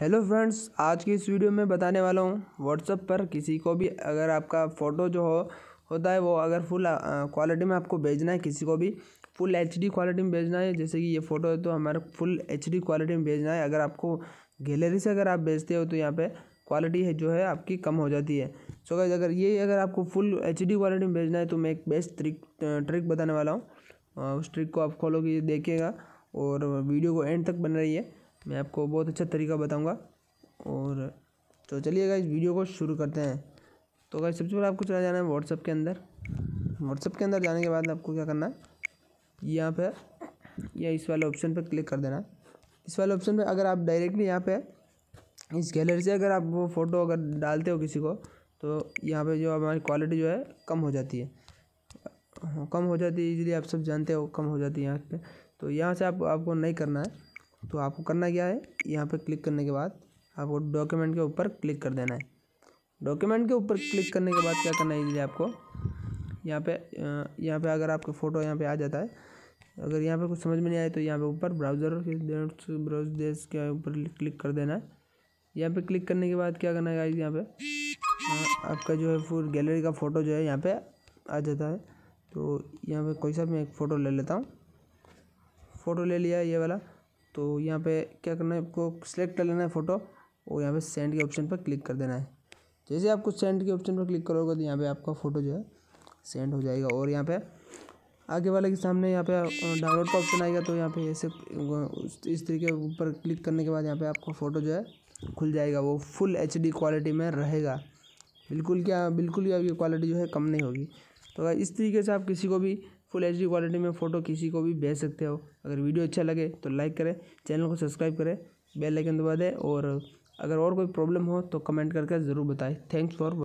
hello friends आज की इस वीडियो में बताने वाला हूँ व्हाट्सअप पर किसी को भी अगर आपका फ़ोटो जो हो होता है वो अगर फुल क्वालिटी में आपको भेजना है किसी को भी फुल एच डी क्वालिटी में भेजना है जैसे कि ये फ़ोटो है तो हमारे फुल एच डी क्वालिटी में भेजना है अगर आपको गैलरी से अगर आप भेजते हो तो यहाँ पर क्वालिटी है जो है आपकी कम हो जाती है सो so, अगर ये अगर आपको फुल एच डी क्वालिटी में भेजना है तो मैं एक बेस्ट ट्रिक ट्रिक बताने वाला हूँ उस ट्रिक को आप खोलोगे देखिएगा और वीडियो को एंड तक बन रही है मैं आपको बहुत अच्छा तरीका बताऊँगा और तो चलिएगा इस वीडियो को शुरू करते हैं तो अगर सबसे पहले आपको चला जाना है व्हाट्सअप के अंदर व्हाट्सअप के अंदर जाने के बाद आपको क्या करना है यहाँ पर या इस वाले ऑप्शन पर क्लिक कर देना इस वाले ऑप्शन पर अगर आप डायरेक्टली यहाँ पर इस गैलरी से अगर आप वो फ़ोटो अगर डालते हो किसी को तो यहाँ पे जो हमारी क्वालिटी जो है कम हो जाती है हाँ, कम हो जाती है इजीली आप सब जानते हो कम हो जाती है यहाँ पे तो यहाँ से आप आपको नहीं करना है तो आपको करना क्या है यहाँ पर क्लिक करने के बाद आपको डॉक्यूमेंट के ऊपर क्लिक कर देना है डॉक्यूमेंट के ऊपर क्लिक करने के बाद क्या करना है आपको यहाँ पे यहाँ पे अगर आपका फ़ोटो यहाँ पे आ जाता है अगर यहाँ पे कुछ समझ में नहीं आए तो यहाँ पे ऊपर ब्राउज़र के ब्राउज देश के ऊपर क्लिक कर देना है यहाँ पे क्लिक करने के बाद क्या करना है यहाँ पे आपका जो है फूल गैलरी का फ़ोटो जो है यहाँ पे आ जाता है तो यहाँ पे कोई सा मैं एक फ़ोटो ले लेता हूँ फ़ोटो ले लिया ये वाला तो यहाँ पे क्या करना है आपको सेलेक्ट कर लेना है फ़ोटो और यहाँ पे सेंड के ऑप्शन पर क्लिक कर देना है जैसे आपको सेंड के ऑप्शन पर क्लिक करोगे तो यहाँ पे आपका फ़ोटो जो है सेंड हो जाएगा और यहाँ पे आगे वाले के सामने यहाँ पे डाउनलोड का ऑप्शन आएगा तो यहाँ पे ऐसे इस तरीके ऊपर क्लिक करने के बाद यहाँ पे आपका फ़ोटो जो है खुल जाएगा वो फुल एच क्वालिटी में रहेगा बिल्कुल क्या बिल्कुल भी आपकी क्वालिटी जो है कम नहीं होगी तो अगर इस तरीके से आप किसी को भी फुल एच क्वालिटी में फ़ोटो किसी को भी भेज सकते हो अगर वीडियो अच्छा लगे तो लाइक करें चैनल को सब्सक्राइब करें बेल आइकन दबा दें और अगर और कोई प्रॉब्लम हो तो कमेंट करके ज़रूर बताएं थैंक्स फॉर